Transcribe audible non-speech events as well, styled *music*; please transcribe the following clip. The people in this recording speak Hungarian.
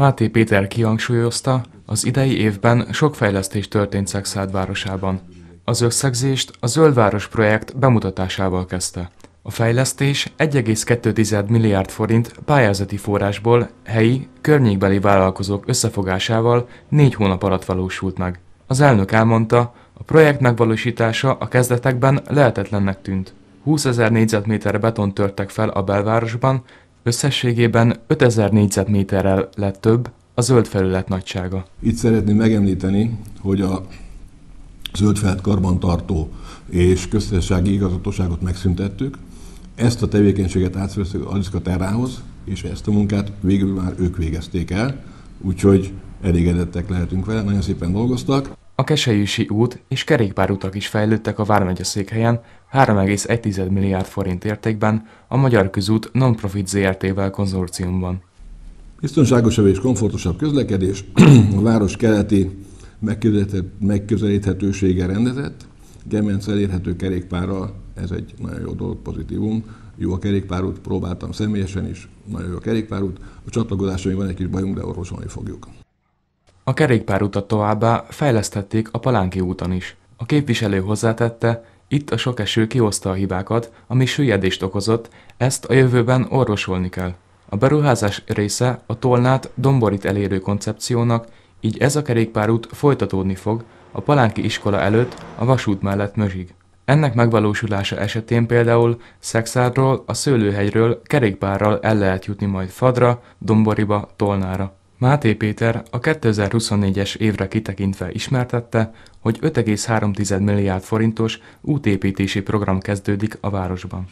Máté Péter kihangsúlyozta, az idei évben sok fejlesztés történt Szexád városában. Az összegzést a Zöldváros projekt bemutatásával kezdte. A fejlesztés 1,2 milliárd forint pályázati forrásból helyi, környékbeli vállalkozók összefogásával négy hónap alatt valósult meg. Az elnök elmondta, a projekt megvalósítása a kezdetekben lehetetlennek tűnt. 20 ezer négyzetméter beton törtek fel a belvárosban, Összességében 5000 négyzetméterrel lett több a zöld felület nagysága. Itt szeretném megemlíteni, hogy a zöld felület karbantartó és köztársasági igazgatóságot megszüntettük. Ezt a tevékenységet az Aliszka Terrához, és ezt a munkát végül már ők végezték el, úgyhogy elégedettek lehetünk vele, nagyon szépen dolgoztak. A Keselyűsi út és kerékpárutak is fejlődtek a Vármegye székhelyen 3,1 milliárd forint értékben a Magyar Közút Nonprofit ZRT-vel konzorciumban. Biztonságosabb és komfortosabb közlekedés *clears throat* a város keleti megközelíthetősége rendezett, gemenc elérhető kerékpárral, ez egy nagyon jó dolog, pozitívum. Jó a kerékpárút, próbáltam személyesen is, nagyon jó a kerékpárút. A csatlakozásra még van egy kis bajunk, de orvosolni fogjuk. A kerékpárutat továbbá fejlesztették a Palánki úton is. A képviselő hozzátette, itt a sok eső kihozta a hibákat, ami süllyedést okozott, ezt a jövőben orvosolni kell. A beruházás része a tolnát domborit elérő koncepciónak, így ez a kerékpárút folytatódni fog a Palánki iskola előtt, a vasút mellett Mözsig. Ennek megvalósulása esetén például Szexárról, a Szőlőhegyről kerékpárral el lehet jutni majd Fadra, Domboriba, Tolnára. Máté Péter a 2024-es évre kitekintve ismertette, hogy 5,3 milliárd forintos útépítési program kezdődik a városban.